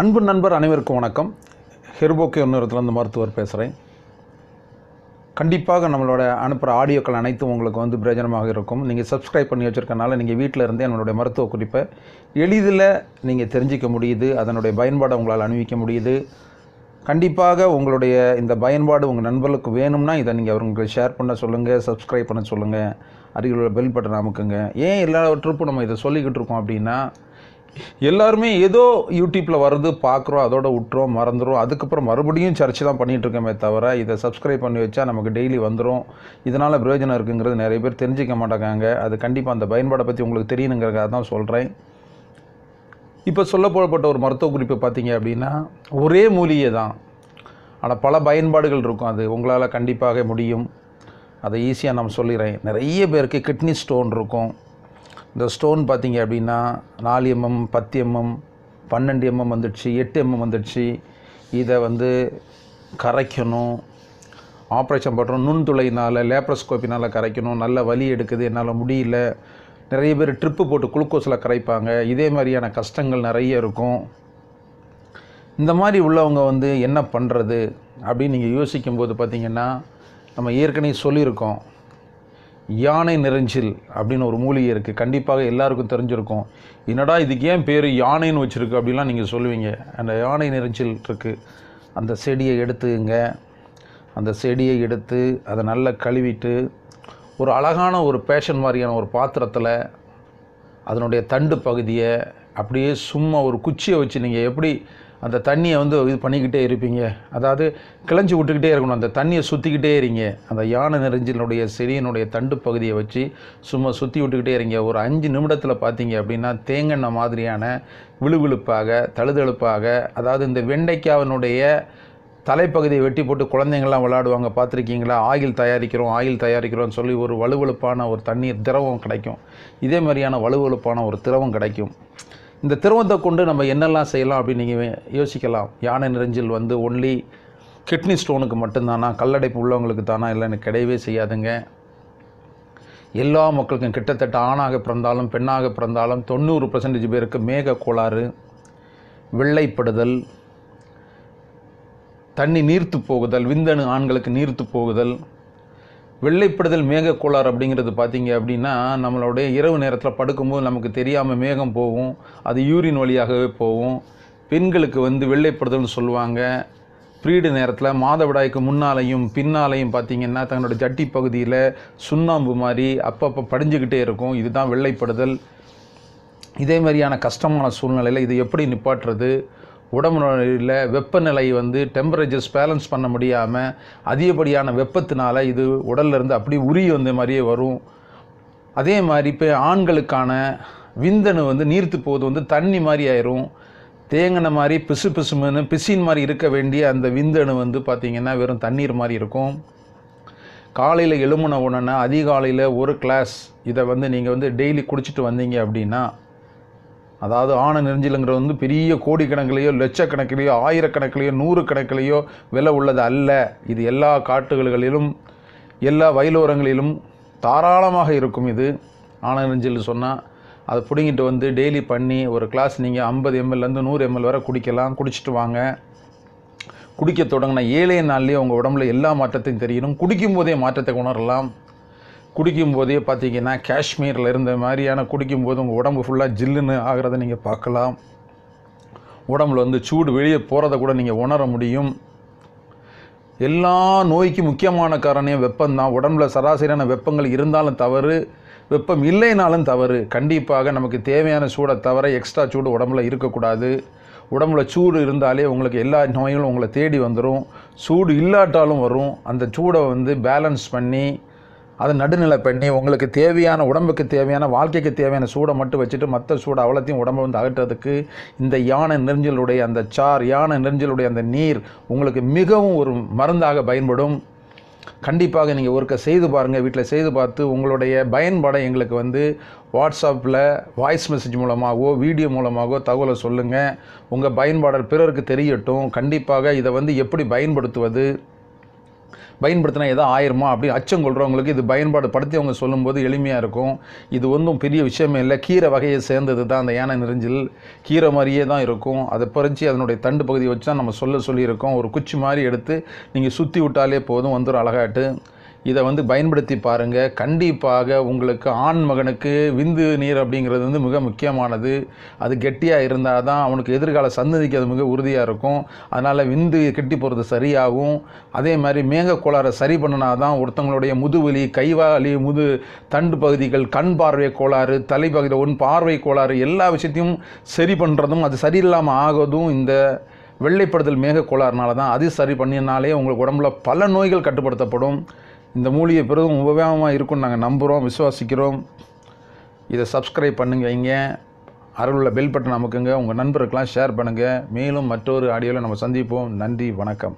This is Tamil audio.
அன்பு நண்பர் அனைவருக்கும் வணக்கம் ஹெர்போக்கே ஒன்றுலேருந்து மருத்துவர் பேசுகிறேன் கண்டிப்பாக நம்மளோட அனுப்புகிற ஆடியோக்கள் அனைத்தும் உங்களுக்கு வந்து பிரயோஜனமாக இருக்கும் நீங்கள் சப்ஸ்கிரைப் பண்ணி வச்சுருக்கனால நீங்கள் வீட்டில் இருந்தே என்னுடைய மருத்துவ குறிப்பை எளிதில் நீங்கள் தெரிஞ்சிக்க முடியுது அதனுடைய பயன்பாடை உங்களால் அணிவிக்க முடியுது கண்டிப்பாக உங்களுடைய இந்த பயன்பாடு உங்கள் நண்பர்களுக்கு வேணும்னா இதை நீங்கள் அவங்களுக்கு ஷேர் பண்ண சொல்லுங்கள் சப்ஸ்கிரைப் பண்ண சொல்லுங்கள் அருகில் உள்ள பெல் பட்டன் அமுக்குங்க ஏன் எல்லா ட்ரிப்பும் நம்ம இதை சொல்லிக்கிட்டு இருக்கோம் அப்படின்னா எல்லாருமே ஏதோ யூடியூப்பில் வருது பார்க்குறோம் அதோட விட்டுறோம் மறந்துடும் அதுக்கப்புறம் மறுபடியும் சர்ச்சை தான் பண்ணிகிட்ருக்கோமே தவிர இதை சப்ஸ்கிரைப் பண்ணி வச்சா நமக்கு டெய்லி வந்துடும் இதனால் பிரயோஜனம் இருக்குங்கிறது நிறைய பேர் தெரிஞ்சிக்க மாட்டேங்காங்க அது கண்டிப்பாக அந்த பயன்பாடை பற்றி உங்களுக்கு தெரியணுங்கிறக்காக தான் சொல்கிறேன் இப்போ சொல்ல போகப்பட்ட ஒரு மருத்துவ குறிப்பு பார்த்தீங்க அப்படின்னா ஒரே மூலியை தான் ஆனால் பல பயன்பாடுகள் இருக்கும் அது உங்களால் கண்டிப்பாக முடியும் அதை ஈஸியாக நம்ம சொல்லிடுறேன் நிறைய பேருக்கு கிட்னி ஸ்டோன் இருக்கும் இந்த ஸ்டோன் பார்த்தீங்க அப்படின்னா நாலு எம்எம் பத்து எம்எம் பன்னெண்டு எம்எம் வந்துடுச்சு எட்டு எம்எம் வந்துடுச்சு இதை வந்து கரைக்கணும் ஆப்ரேஷன் பண்ணுறோம் நுண்துளையினால் லேப்ரோஸ்கோப்பினால் கரைக்கணும் நல்ல வலி எடுக்குது என்னால் முடியல நிறைய பேர் ட்ரிப்பு போட்டு குளுக்கோஸில் கரைப்பாங்க இதே மாதிரியான கஷ்டங்கள் நிறைய இருக்கும் இந்த மாதிரி உள்ளவங்க வந்து என்ன பண்ணுறது அப்படின்னு நீங்கள் யோசிக்கும்போது பார்த்திங்கன்னா நம்ம ஏற்கனவே சொல்லியிருக்கோம் யானை நெருஞ்சில் அப்படின்னு ஒரு மூலிகை இருக்குது கண்டிப்பாக எல்லாருக்கும் தெரிஞ்சிருக்கும் என்னடா இதுக்கு ஏன் பேர் யானைன்னு வச்சுருக்கு அப்படிலாம் நீங்கள் சொல்லுவீங்க அந்த யானை நெருஞ்சில் இருக்குது அந்த செடியை எடுத்துங்க அந்த செடியை எடுத்து அதை நல்லா கழுவிட்டு ஒரு அழகான ஒரு பேஷன் மாதிரியான ஒரு பாத்திரத்தில் அதனுடைய தண்டு பகுதியை அப்படியே சும்மா ஒரு குச்சியை வச்சு நீங்கள் எப்படி அந்த தண்ணியை வந்து இது பண்ணிக்கிட்டே இருப்பீங்க அதாவது கிளஞ்சி விட்டுக்கிட்டே இருக்கணும் அந்த தண்ணியை சுற்றிக்கிட்டே இருங்க அந்த யானை நெறிஞ்சினுடைய செடியினுடைய தண்டு பகுதியை வச்சு சும்மா சுற்றி விட்டுக்கிட்டே இருங்க ஒரு அஞ்சு நிமிடத்தில் பார்த்தீங்க அப்படின்னா தேங்கெண்ணெய் மாதிரியான விழுவிழுப்பாக தழுதழுப்பாக அதாவது இந்த வெண்டைக்காவினுடைய தலைப்பகுதியை வெட்டி போட்டு குழந்தைங்கள்லாம் விளாடுவாங்க பார்த்துருக்கீங்களா ஆயில் தயாரிக்கிறோம் ஆயில் தயாரிக்கிறோம்னு சொல்லி ஒரு வலுவழுப்பான ஒரு தண்ணீர் திரவம் கிடைக்கும் இதே மாதிரியான வலுவழுப்பான ஒரு திரவம் கிடைக்கும் இந்த திரவத்தை கொண்டு நம்ம என்னெல்லாம் செய்யலாம் அப்படின்னு நீங்கள் யோசிக்கலாம் யானை நிறைஞ்சில் வந்து ஒன்லி கிட்னி ஸ்டோனுக்கு மட்டும்தானா கல்லடைப்பு உள்ளவங்களுக்கு தானா இல்லை எனக்கு கிடையவே செய்யாதுங்க எல்லா மக்களுக்கும் கிட்டத்தட்ட ஆணாக பிறந்தாலும் பெண்ணாக பிறந்தாலும் தொண்ணூறு பர்சன்டேஜ் பேருக்கு மேக கோளாறு வெள்ளைப்படுதல் தண்ணி நீர்த்து போகுதல் விந்தணு ஆண்களுக்கு நீர்த்து போகுதல் வெள்ளைப்படுதல் மேகக்கோளாறு அப்படிங்கிறது பார்த்தீங்க அப்படின்னா நம்மளுடைய இரவு நேரத்தில் படுக்கும்போது நமக்கு தெரியாமல் மேகம் போகும் அது யூரின் வழியாகவே போகும் பெண்களுக்கு வந்து வெள்ளைப்படுதல்னு சொல்லுவாங்க ப்ரீடு நேரத்தில் மாதவிடாய்க்கு முன்னாலையும் பின்னாலையும் பார்த்திங்கன்னா தங்களோட ஜட்டி பகுதியில் சுண்ணாம்பு மாதிரி அப்பப்போ படிஞ்சுக்கிட்டே இருக்கும் இதுதான் வெள்ளைப்படுதல் இதே மாதிரியான கஷ்டமான சூழ்நிலையில் இதை எப்படி நிப்பாட்டுறது உடம்பு நிலையில் வெப்பநிலை வந்து டெம்பரேச்சர்ஸ் பேலன்ஸ் பண்ண முடியாமல் அதிகப்படியான வெப்பத்தினால் இது உடல்லேருந்து அப்படி உரி வந்த மாதிரியே வரும் அதே மாதிரி இப்போ ஆண்களுக்கான விந்தணு வந்து நீர்த்து போது வந்து தண்ணி மாதிரி ஆயிரும் தேங்கின மாதிரி பிசு பிசுமுன்னு பிசின் மாதிரி இருக்க வேண்டிய அந்த விந்தணு வந்து பார்த்திங்கன்னா வெறும் தண்ணீர் மாதிரி இருக்கும் காலையில் எழுமுன உடனே அதிகாலையில் ஒரு கிளாஸ் இதை வந்து நீங்கள் வந்து டெய்லி குடிச்சிட்டு வந்தீங்க அப்படின்னா அதாவது ஆண நெறிஞ்சிலுங்கிறது வந்து பெரிய கோடிக்கணக்கிலையோ லட்சக்கணக்கிலையோ ஆயிரக்கணக்கிலையோ நூறு கணக்கிலையோ விலை உள்ளது அல்ல இது எல்லா காட்டுகளிலும் எல்லா வயலோரங்களிலும் தாராளமாக இருக்கும் இது ஆன நெறிஞ்சில் சொன்னால் அதை பிடுங்கிட்டு வந்து டெய்லி பண்ணி ஒரு கிளாஸ் நீங்கள் ஐம்பது எம்எல்லேருந்து நூறு எம்எல் வரை குடிக்கலாம் குடிச்சிட்டு வாங்க குடிக்க தொடங்கினா ஏழே நாள்லேயே உங்கள் உடம்புல எல்லா மாற்றத்தையும் தெரியணும் குடிக்கும் போதே மாற்றத்தை உணரலாம் குடிக்கும்போதே பார்த்தீங்கன்னா காஷ்மீரில் இருந்த மாதிரியான குடிக்கும்போது உங்கள் உடம்பு ஃபுல்லாக ஜில்லுன்னு ஆகிறத நீங்கள் பார்க்கலாம் உடம்புல வந்து சூடு வெளியே போகிறத கூட நீங்கள் உணர முடியும் எல்லா நோய்க்கு முக்கியமான காரணம் வெப்பம்தான் உடம்புல சராசரியான வெப்பங்கள் இருந்தாலும் தவறு வெப்பம் இல்லைனாலும் தவறு கண்டிப்பாக நமக்கு தேவையான சூடை தவிர எக்ஸ்ட்ரா சூடு உடம்புல இருக்கக்கூடாது உடம்புல சூடு இருந்தாலே உங்களுக்கு எல்லா நோய்களும் உங்களை தேடி வந்துடும் சூடு இல்லாட்டாலும் வரும் அந்த சூடை வந்து பேலன்ஸ் பண்ணி அதை நடுநிலை பண்ணி உங்களுக்கு தேவையான உடம்புக்கு தேவையான வாழ்க்கைக்கு தேவையான சூடை மட்டும் வச்சுட்டு மற்ற சூடை அவ்வளோத்தையும் உடம்பு வந்து அகற்றுறதுக்கு இந்த யானை நெருஞ்சலுடைய அந்த சார் யானை நெறிஞ்சலுடைய அந்த நீர் உங்களுக்கு மிகவும் ஒரு மருந்தாக பயன்படும் கண்டிப்பாக நீங்கள் ஒருக்க செய்து பாருங்கள் வீட்டில் செய்து பார்த்து உங்களுடைய பயன்பாடை எங்களுக்கு வந்து வாட்ஸ்அப்பில் வாய்ஸ் மெசேஜ் மூலமாகவோ வீடியோ மூலமாகவோ தகவலை சொல்லுங்கள் உங்கள் பயன்பாடல் பிறருக்கு தெரியட்டும் கண்டிப்பாக இதை வந்து எப்படி பயன்படுத்துவது பயன்படுத்தினா ஏதோ ஆயிருமா அப்படி அச்சம் கொள்கிறவங்களுக்கு இது பயன்பாடு படுத்தி அவங்க சொல்லும்போது எளிமையாக இருக்கும் இது ஒன்றும் பெரிய விஷயமே இல்லை கீரை வகையை சேர்ந்தது தான் அந்த யானை நெறிஞ்சில் கீரை மாதிரியே தான் இருக்கும் அதை பறிச்சு அதனுடைய தண்டு பகுதியை வச்சு தான் நம்ம சொல்ல சொல்லியிருக்கோம் ஒரு குச்சி மாதிரி எடுத்து நீங்கள் சுற்றி விட்டாலே போதும் வந்துடும் அழகாட்டு இதை வந்து பயன்படுத்தி பாருங்கள் கண்டிப்பாக உங்களுக்கு ஆண் மகனுக்கு விந்து நீர் அப்படிங்கிறது வந்து மிக முக்கியமானது அது கெட்டியாக இருந்தால் தான் அவனுக்கு எதிர்கால சந்ததிக்கு அது மிக உறுதியாக இருக்கும் அதனால் விந்து கெட்டி போகிறது சரியாகும் அதே மாதிரி மேகக்கோளாறை சரி பண்ணினா தான் ஒருத்தவங்களுடைய முதுவலி கைவாலி முது தண்டு பகுதிகள் கண் பார்வை கோளாறு தலைப்பகுதியில் உன் பார்வை கோளாறு எல்லா விஷயத்தையும் சரி பண்ணுறதும் அது சரியில்லாமல் ஆகதும் இந்த வெள்ளைப்படுதல் கோளாறுனால தான் அது சரி பண்ணினாலே உங்களுக்கு உடம்புல பல நோய்கள் கட்டுப்படுத்தப்படும் இந்த மூலிகை பெரிதும் உபயோகமாக இருக்கும் நாங்கள் நம்புகிறோம் விசுவாசிக்கிறோம் இதை சப்ஸ்கிரைப் பண்ணுங்கள் இங்கே அருளுள்ள பெல் பட்டன் அமுக்குங்க உங்கள் நண்பருக்கெலாம் ஷேர் பண்ணுங்கள் மேலும் மற்றொரு ஆடியோவில் நம்ம சந்திப்போம் நன்றி வணக்கம்